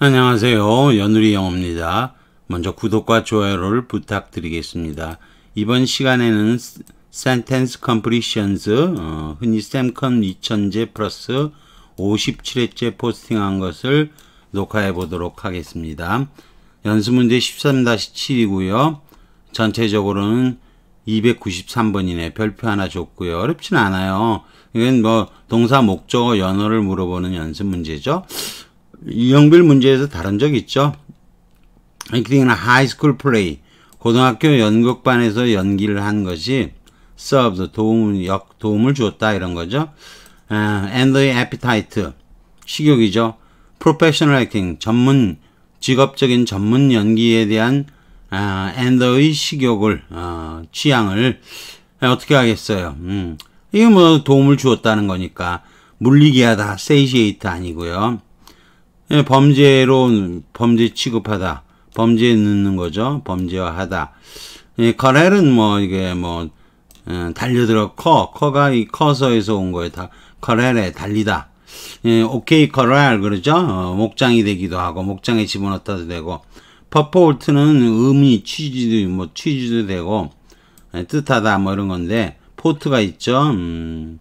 안녕하세요. 연우리 영어입니다. 먼저 구독과 좋아요를 부탁드리겠습니다. 이번 시간에는 sentence completions, 어, 흔히 샘컨 2000제 플러스 57회째 포스팅한 것을 녹화해 보도록 하겠습니다. 연습문제 13-7이고요. 전체적으로는 293번이네. 별표 하나 줬고요. 어렵진 않아요. 이건 뭐 동사 목적어 연어를 물어보는 연습 문제죠. 영빌 문제에서 다룬 적 있죠. 이렇게는 그러니까 하이스쿨 플레이, 고등학교 연극반에서 연기를 한 것이 s e 도움, 역, 도움을 주었다 이런 거죠. Uh, and the 식욕이죠. p r o f e s s 전문, 직업적인 전문 연기에 대한 앤더의 아, 식욕을 어, 취향을 아, 어떻게 하겠어요? 음, 이게 뭐 도움을 주었다는 거니까 물리기하다 세이시에이트 아니고요. 예, 범죄로 범죄 취급하다. 범죄에 넣는 거죠. 범죄화하다. 예, 커렐은 뭐 이게 뭐 예, 달려들어 커 커가 이 커서에서 온거예요다 커렐에 달리다. 예, 오케이 커렐 그러죠. 어, 목장이 되기도 하고 목장에 집어넣다도 되고 퍼포울트는 의미 취지도 뭐 취지도 되고 예, 뜻하다 뭐 이런 건데 포트가 있죠. 음,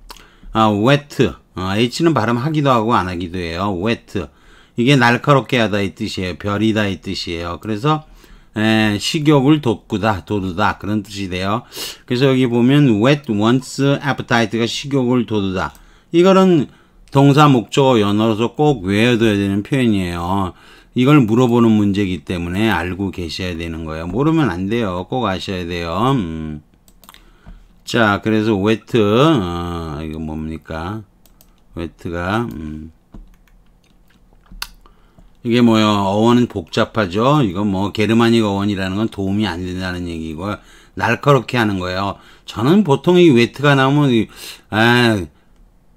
아 웨트 어, H는 발음하기도 하고 안 하기도 해요. 웨트 이게 날카롭게 하다 이 뜻이에요. 별이다 이 뜻이에요. 그래서 에, 식욕을 돋구다, 도두다 그런 뜻이 돼요. 그래서 여기 보면 wet wants appetite가 식욕을 도두다. 이거는 동사 목적어 연어로서 꼭 외워둬야 되는 표현이에요. 이걸 물어보는 문제이기 때문에 알고 계셔야 되는 거예요. 모르면 안 돼요. 꼭 아셔야 돼요. 음. 자, 그래서 wet 어, 이거 뭡니까? wet가 음. 이게 뭐요? 어원은 복잡하죠. 이건 뭐 게르마닉 어원이라는 건 도움이 안 된다는 얘기고 요 날카롭게 하는 거예요. 저는 보통 이 웨트가 나오면 아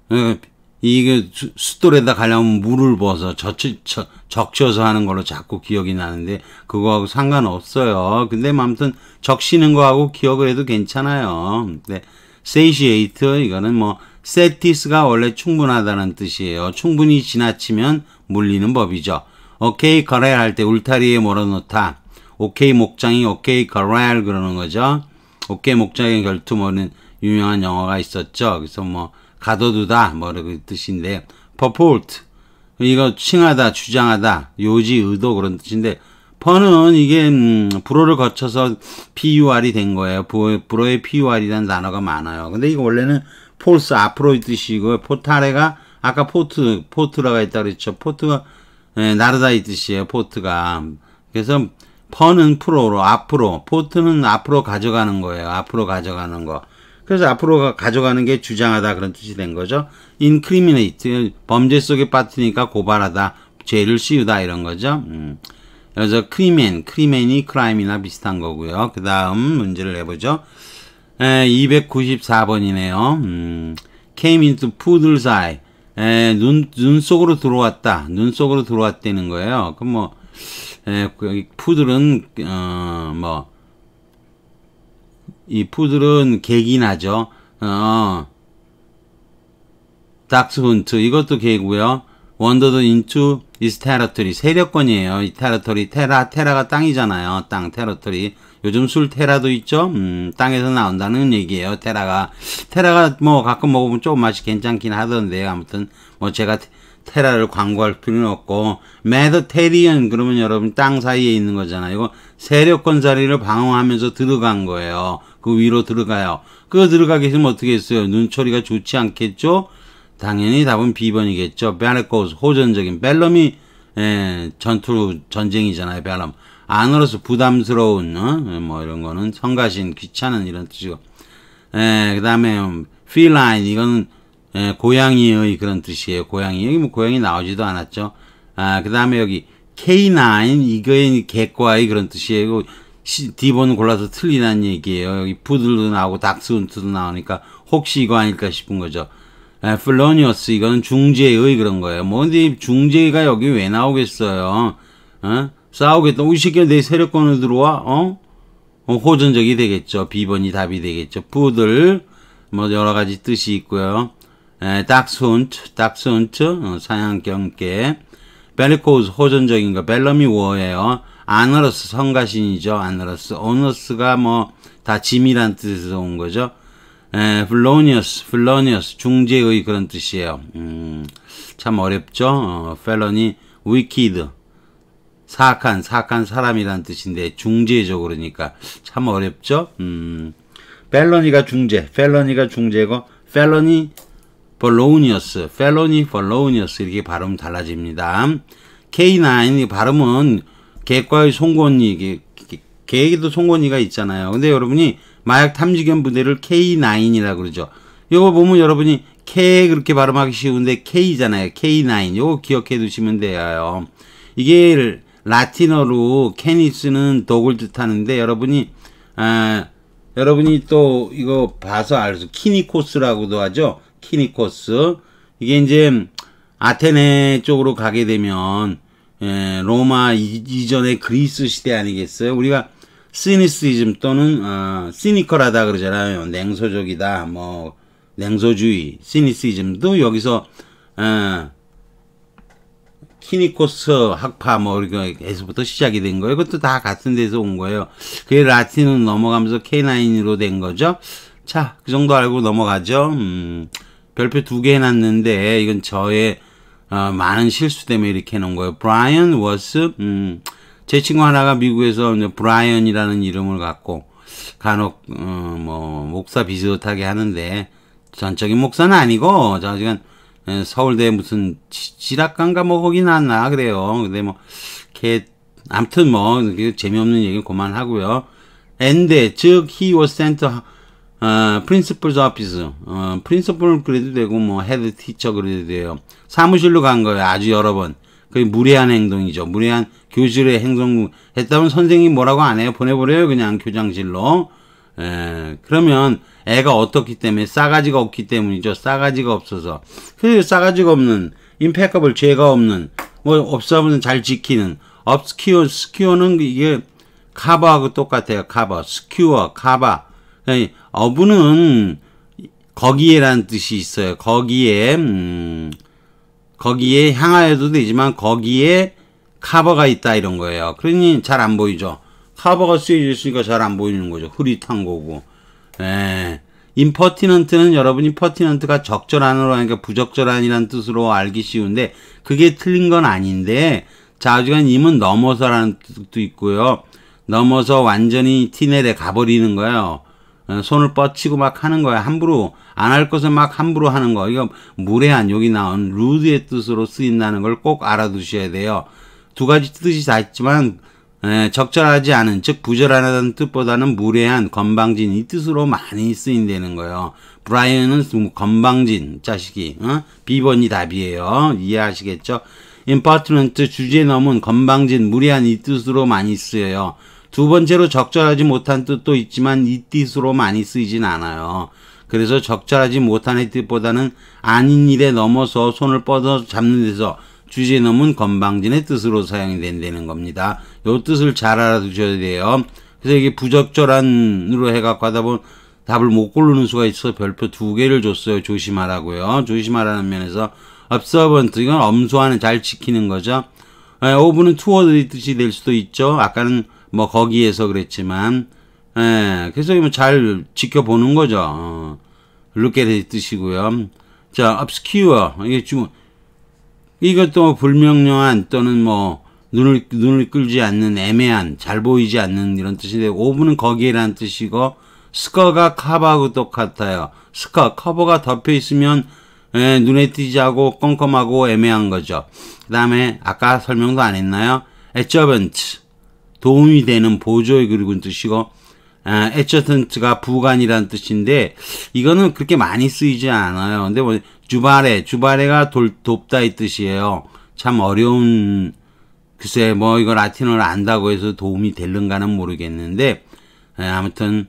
어, 이게 그 숫돌에다 가려면 물을 부어서 젖히, 저, 적셔서 하는 걸로 자꾸 기억이 나는데 그거하고 상관없어요. 근데 아무튼 적시는 거하고 기억을 해도 괜찮아요. 근 네. 세이시에이트 이거는 뭐 세티스가 원래 충분하다는 뜻이에요. 충분히 지나치면 물리는 법이죠. 오케이 거래할 때 울타리에 몰아넣다. 오케이 목장이 오케이 o k a 거래할 그러는 거죠. 오케이 목장의 결투 뭐는 유명한 영화가 있었죠. 그래서 뭐 가둬두다 뭐 이런 그 뜻인데 p u r p 이거 칭하다 주장하다 요지 의도 그런 뜻인데 퍼는 이게 음, 불어를 거쳐서 PUR이 된 거예요. 불어의 PUR이라는 단어가 많아요. 근데 이거 원래는 폴스 앞으로의 뜻이고 포탈레가 아까 포트 포트라고 했다 그랬죠. 포트가 예, 나르다 이 뜻이에요. 포트가. 그래서 퍼는 프로로 앞으로 포트는 앞으로 가져가는 거예요. 앞으로 가져가는 거. 그래서 앞으로 가져가는 게 주장하다 그런 뜻이 된 거죠. incriminate 범죄 속에 빠뜨니까 고발하다 죄를 씌우다 이런 거죠. 음. 그래서 크리멘, 크리멘이 크라임이나 비슷한 거고요. 그 다음 문제를 해보죠 에, 예, 294번이네요. 음, came into poodle's eye. 에, 눈, 눈 속으로 들어왔다. 눈 속으로 들어왔다는 거예요. 그럼 뭐, 에, 그 푸들은, 어, 뭐, 이 푸들은 개기나죠. 어, 어, 닥스훈트. 이것도 개고요. 원더드 인투 이스 테라토리 세력권이에요. 이 테라토리 테라 테라가 땅이잖아요. 땅 테라토리. 요즘 술 테라도 있죠. 음, 땅에서 나온다는 얘기예요. 테라가 테라가 뭐 가끔 먹으면 조금 맛이 괜찮긴 하던데 아무튼 뭐 제가 테라를 광고할 필요는 없고 메더테리언 그러면 여러분 땅 사이에 있는 거잖아요. 이거 세력권 자리를 방어하면서 들어간 거예요. 그 위로 들어가요. 그거 들어가 계시면 어떻게 했어요? 눈초리가 좋지 않겠죠? 당연히 답은 B번이겠죠. 베르코스 호전적인 벨럼이 에, 예, 전투 전쟁이잖아요. 벨럼 안으로서 부담스러운 어? 예, 뭐 이런 거는 성가신 귀찮은 이런 뜻이고 예, 그 다음에 필라인 이거는 예, 고양이의 그런 뜻이에요. 고양이 여기 뭐 고양이 나오지도 않았죠. 아, 그 다음에 여기 K9 이거의 개과의 그런 뜻이에요. D번 골라서 틀리다는 얘기예요. 여기 푸들도 나오고 닥스훈트도 나오니까 혹시 이거 아닐까 싶은 거죠. 플로니어스 예, 이거는 중재의 그런 거예요. 뭔데 뭐, 중재가 여기 왜 나오겠어요? 어? 싸우겠다. 우리 새끼내 세력권으로 들어와? 어? 어? 호전적이 되겠죠. 비번이 답이 되겠죠. 푸들 뭐 여러 가지 뜻이 있고요. 예, 닥스훈트, 닥스훈트, 어, 사냥경계. 벨리코스 우 호전적인 거, 벨럼이 워예요. 아너러스 성가신이죠. 아너러스. 오너스가 뭐다 짐이란 뜻에서 온 거죠. 에, felonious, felonious, 중재의 그런 뜻이에요. 음, 참 어렵죠? 어, felony, wicked, 사악한, 사악한 사람이라는 뜻인데, 중재죠, 그러니까. 참 어렵죠? 음, felony가 중재, felony가 중재고, felony, felonious, felony, felonious, 이렇게 발음 달라집니다. K9, 발음은 개과의 송곳니, 개에게도 송곳니가 있잖아요. 근데 여러분이 마약 탐지견 부대를 K9이라고 그러죠. 이거 보면 여러분이 K 그렇게 발음하기 쉬운데 K잖아요. K9. 요거 기억해 두시면 돼요. 이게 라틴어로 캐니스는 독을 뜻하는데 여러분이 아, 여러분이 또 이거 봐서 알수 키니코스라고도 하죠. 키니코스. 이게 이제 아테네 쪽으로 가게 되면 에, 예, 로마 이, 이전의 그리스 시대 아니겠어요? 우리가 시니시즘 또는 어, 시니컬하다 그러잖아요. 냉소적이다, 뭐 냉소주의, 시니시즘도 여기서 어, 키니코스 학파 뭐 이렇게에서부터 시작이 된 거예요. 그것도 다 같은 데서 온 거예요. 그게 라틴으로 넘어가면서 K9으로 된 거죠. 자, 그 정도 알고 넘어가죠. 음, 별표 두 개 해놨는데 이건 저의 어, 많은 실수 때문에 이렇게 해놓은 거예요. 브라 i a n w 음, 제 친구 하나가 미국에서 브라이언이라는 이름을 갖고 간혹 어, 뭐 목사 비슷하게 하는데 전적인 목사는 아니고 저 지금 예, 서울대 무슨 지락관가 뭐거긴하나 그래요. 근데 뭐걔 암튼 뭐 재미없는 얘기 그만하고요. 엔데 즉 he was sent 어, principal's office 어, principal 그래도 되고 뭐 head teacher 그래도 돼요. 사무실로 간 거예요. 아주 여러 번. 그게 무례한 행동이죠. 무례한 교실의 행동 했다면 선생님 뭐라고 안 해요. 보내버려요. 그냥 교장실로. 에, 그러면 애가 어떻기 때문에 싸가지가 없기 때문이죠. 싸가지가 없어서. 그 싸가지가 없는 임팩업을 죄가 없는 뭐 없으면 잘 지키는 업스키어 스키어는 이게 카바하고 똑같아요. 카바 스키어 카바 어부는 거기에란 뜻이 있어요. 거기에 음, 거기에 향하여도 되지만 거기에 카버가 있다 이런 거예요. 그러니 잘 안 보이죠. 카버가 쓰여져 있으니까 잘 안 보이는 거죠. 흐릿한 거고. 예. 임퍼티넌트는 여러분이 퍼티넌트가 적절한으로 하니까 부적절한이란 뜻으로 알기 쉬운데 그게 틀린 건 아닌데 자주간 임은 넘어서라는 뜻도 있고요. 넘어서 완전히 티넬에 가버리는 거예요. 어, 손을 뻗치고 막 하는 거야. 함부로 안 할 것을 막 함부로 하는 거. 이거 무례한 여기 나온 루드의 뜻으로 쓰인다는 걸 꼭 알아두셔야 돼요. 두 가지 뜻이 다 있지만 에, 적절하지 않은 즉 부절하다는 뜻보다는 무례한 건방진 이 뜻으로 많이 쓰인다는 거예요. 브라이언은 건방진 자식이 어? B번이 답이에요. 이해하시겠죠? 임파트넌트 주제 넘은 건방진 무례한 이 뜻으로 많이 쓰여요. 두 번째로 적절하지 못한 뜻도 있지만 이 뜻으로 많이 쓰이진 않아요. 그래서 적절하지 못한 뜻보다는 아닌 일에 넘어서 손을 뻗어 잡는 데서 주제 넘은 건방진의 뜻으로 사용이 된다는 겁니다. 요 뜻을 잘 알아두셔야 돼요. 그래서 이게 부적절한으로 해갖고 하다 보면 답을 못 고르는 수가 있어서 별표 두 개를 줬어요. 조심하라고요. 조심하라는 면에서 observant 이건 엄수하는 잘 지키는 거죠. 에, 예, 오브는 투어드의 뜻이 될 수도 있죠. 아까는 뭐 거기에서 그랬지만 예, 그래서 잘 지켜보는 거죠. 어, look at 뜻이고요. 자, obscure 이게 좀 이것도 뭐 불명료한 또는 뭐 눈을 눈을 끌지 않는 애매한 잘 보이지 않는 이런 뜻인데 오브는 거기에란 뜻이고 스커가 커버하고 똑같아요. 스커 커버가 덮여 있으면 예, 눈에 띄지 않고 껌껌하고 애매한 거죠. 그 다음에 아까 설명도 안 했나요? adjuvant 도움이 되는 보조의 그리고는 뜻이고 아, 애처턴트가 부관이라는 뜻인데 이거는 그렇게 많이 쓰이지 않아요. 근데 뭐 주바레, 주바레가 돌, 돕다 이 뜻이에요. 참 어려운 글쎄 뭐 이거 라틴어를 안다고 해서 도움이 되는가는 모르겠는데 에, 예, 아무튼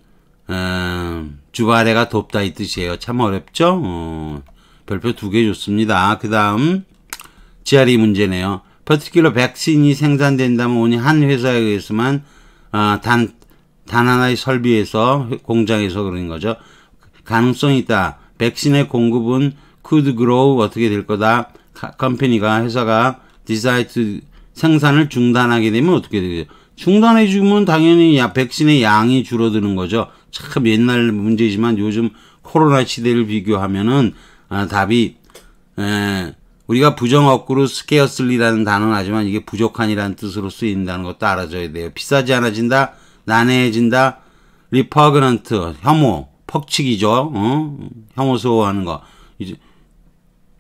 어, 주바레가 돕다 이 뜻이에요. 참 어렵죠? 어, 별표 두개 줬습니다. 그 다음 지아리 문제네요. 퍼티큘러 백신이 생산된다면 오니 한 회사에 의해서만 어, 단, 단 하나의 설비에서 공장에서 그런 거죠. 가능성이 있다. 백신의 공급은 could grow 어떻게 될 거다. 컴퍼니가 회사가 디사이트 생산을 중단하게 되면 어떻게 되죠? 겠 중단해 주면 당연히 야, 백신의 양이 줄어드는 거죠. 참 옛날 문제지만 요즘 코로나 시대를 비교하면은 아, 답이 에, 우리가 부정어구로 스케어슬리라는 단어는 하지만 이게 부족한이라는 뜻으로 쓰인다는 것도 알아줘야 돼요. 비싸지 않아진다, 난해해진다, 리퍼그런트, 혐오, 퍽치기죠. 어? 혐오스러워하는 거. 이제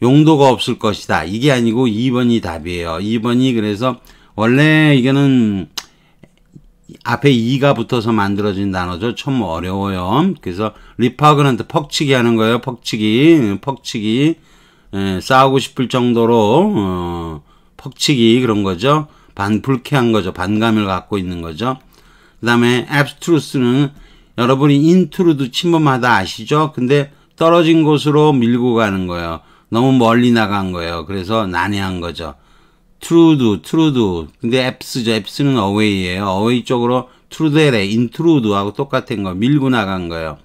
용도가 없을 것이다. 이게 아니고 2번이 답이에요. 2번이 그래서 원래 이거는 앞에 2가 붙어서 만들어진 단어죠. 참 어려워요. 그래서 리퍼그런트 퍽치기 하는 거예요. 퍽치기, 퍽치기. 예, 싸우고 싶을 정도로 어, 퍽치기 그런 거죠. 반불쾌한 거죠. 반감을 갖고 있는 거죠. 그 다음에 앱스트루스는 여러분이 인트루드 침범하다 아시죠? 근데 떨어진 곳으로 밀고 가는 거예요. 너무 멀리 나간 거예요. 그래서 난해한 거죠. 트루드, 트루드. 근데 앱스죠. 앱스는 어웨이예요. 어웨이 쪽으로 트루드에 인트루드하고 똑같은 거 밀고 나간 거예요.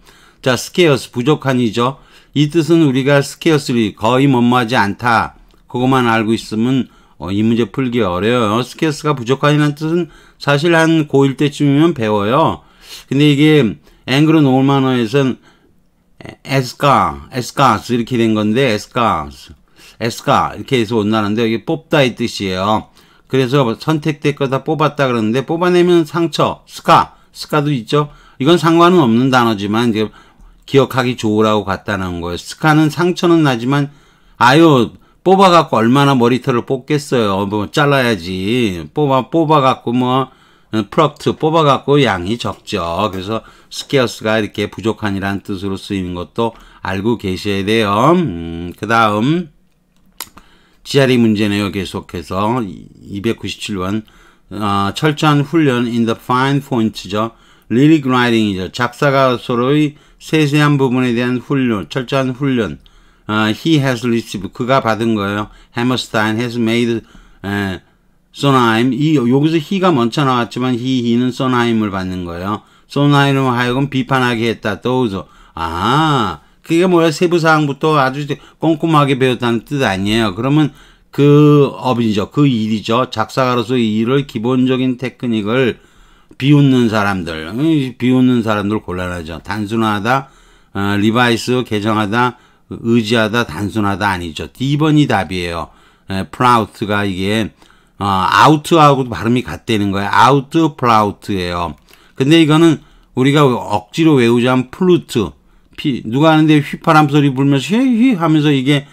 자, 스케어스 부족한이죠. 이 뜻은 우리가 스케어스리 거의 못마지 않다. 그것만 알고 있으면 어, 이 문제 풀기 어려워요. 스케어스가 부족하다는 뜻은 사실 한 고1 때쯤이면 배워요. 근데 이게 앵그로 노을만어에선 에스카, 에스카스 이렇게 된 건데 에스카스, 에스카 이렇게 해서 온다는데 이게 뽑다 이 뜻이에요. 그래서 선택될 거다 뽑았다 그러는데 뽑아내면 상처, 스카, 스카도 있죠. 이건 상관은 없는 단어지만 이제 기억하기 좋으라고 갖다 놓은 거예요. 스카는 상처는 나지만 아유 뽑아갖고 얼마나 머리털을 뽑겠어요. 뭐 잘라야지. 뽑아 뽑아갖고 뭐 어, 프럭트 뽑아갖고 양이 적죠. 그래서 스퀘어스가 이렇게 부족한이란 뜻으로 쓰이는 것도 알고 계셔야 돼요. 음, 그 다음 지자리 문제네요. 계속해서 297번 어, 철저한 훈련 in the fine points죠. 리릭 라이딩이죠. 작사가 서로의 세세한 부분에 대한 훈련, 철저한 훈련. 어, he has received 그가 받은 거예요. Hammerstein has made 에, Sonheim 이 여기서 he가 먼저 나왔지만 he, he는 Sonheim을 받는 거예요. Sonheim을 하여금 비판하게 했다. Those 아 그게 뭐야 세부사항부터 아주 꼼꼼하게 배웠다는 뜻 아니에요. 그러면 그 업이죠. 그 일이죠. 작사가로서의 일을 기본적인 테크닉을 비웃는 사람들, 비웃는 사람들 곤란하죠. 단순하다, 어, 리바이스 개정하다, 의지하다, 단순하다 아니죠. D번이 답이에요. 에, 예, 프라우트가 이게 어, 아우트하고 발음이 같다는 거예요. 아우트 프라우트예요. 근데 이거는 우리가 억지로 외우자면 플루트. 피, 누가 하는데 휘파람 소리 불면서 휘휘 하면서 이게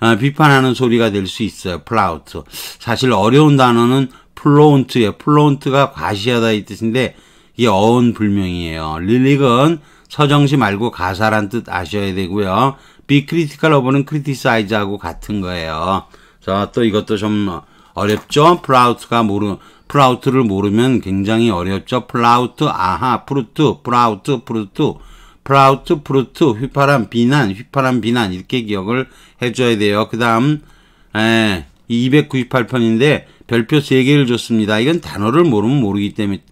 어, 비판하는 소리가 될 수 있어요. 플라우트. 사실 어려운 단어는 플로운트예 플로운트가 과시하다 이 뜻인데 이게 어원 불명이에요. 릴릭은 서정시 말고 가사란 뜻 아셔야 되고요. 비 크리티컬 어버는 크리티사이즈하고 같은 거예요. 자, 또 이것도 좀 어렵죠? 플라우트가 모르, 프라우트를 모르면 굉장히 어렵죠? 플라우트, 아하, 프루트, 플라우트 프루트, 플라우트 프루트, 휘파람, 비난, 휘파람, 비난, 이렇게 기억을 해줘야 돼요. 그 다음, 에, 예, 298편인데, 별표 3개를 줬습니다. 이건 단어를 모르면 모르기 때문에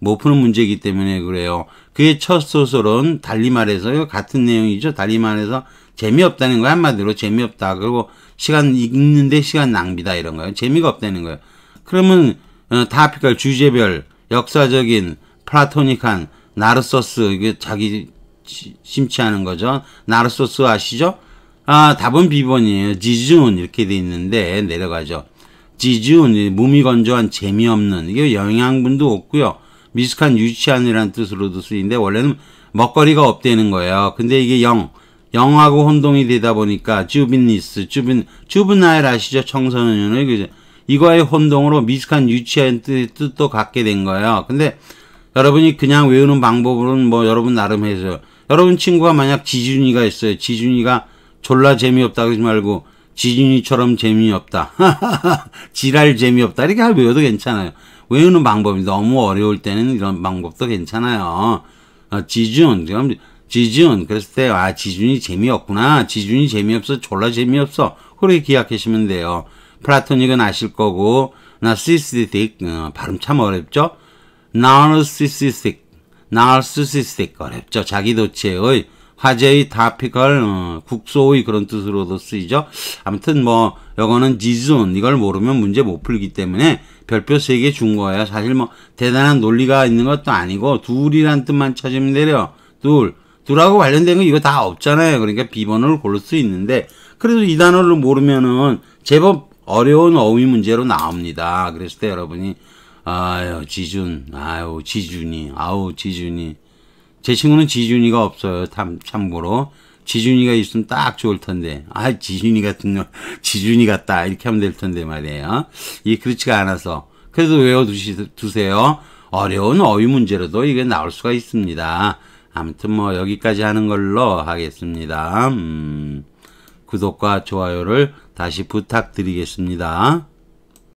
못 푸는 문제이기 때문에 그래요. 그의 첫 소설은 달리 말해서 같은 내용이죠. 달리 말해서 재미없다는 거 한마디로 재미없다. 그리고 시간 읽는데 시간 낭비다 이런 거예요. 재미가 없다는 거예요. 그러면 어, 다피칼 주제별 역사적인 플라토닉한 나르소스 이게 자기 심취하는 거죠. 나르소스 아시죠? 아 답은 비번이에요. 지즈온 이렇게 돼 있는데 내려가죠. 지준 무미건조한 재미없는 이게 영양분도 없고요. 미숙한 유치한이라는 뜻으로도 쓰이는데 원래는 먹거리가 없다는 거예요. 근데 이게 영 영하고 혼동이 되다 보니까 주빈니스 주빈 주브나일 아시죠? 청소년의 그죠? 이거의 혼동으로 미숙한 유치한 뜻도 갖게 된 거예요. 근데 여러분이 그냥 외우는 방법으로는 뭐 여러분 나름 해서 여러분 친구가 만약 지준이가 있어요. 지준이가 졸라 재미없다 고하지 말고 지준이처럼 재미없다. 지랄 재미없다. 이렇게 외워도 괜찮아요. 외우는 방법이 너무 어려울 때는 이런 방법도 괜찮아요. 어, 아, 지준, 그럼 지준, 그랬을 때, 아, 지준이 재미없구나. 지준이 재미없어. 졸라 재미없어. 그렇게 기억하시면 돼요. 플라토닉은 아실 거고, 나시스틱, 어, 발음 참 어렵죠? 나르시스틱, 나르시스틱, 어렵죠? 자기도체의 화재의 다피컬 어, 국소의 그런 뜻으로도 쓰이죠. 아무튼 뭐 이거는 지존 이걸 모르면 문제 못 풀기 때문에 별표 3개준 거예요. 사실 뭐 대단한 논리가 있는 것도 아니고 둘이란 뜻만 찾으면 되려. 둘. 둘하고 관련된 거 이거 다 없잖아요. 그러니까 비번을 고를 수 있는데 그래도 이 단어를 모르면은 제법 어려운 어휘 문제로 나옵니다. 그랬을 때 여러분이 아유 지준 아유 지준이 아우 지준이 제 친구는 지준이가 없어요. 참, 참고로. 지준이가 있으면 딱 좋을 텐데. 아, 지준이 같은 놈, 지준이 같다. 이렇게 하면 될 텐데 말이에요. 이 그렇지가 않아서. 그래도 외워두세요. 어려운 어휘 문제로도 이게 나올 수가 있습니다. 아무튼 뭐 여기까지 하는 걸로 하겠습니다. 음, 구독과 좋아요를 다시 부탁드리겠습니다.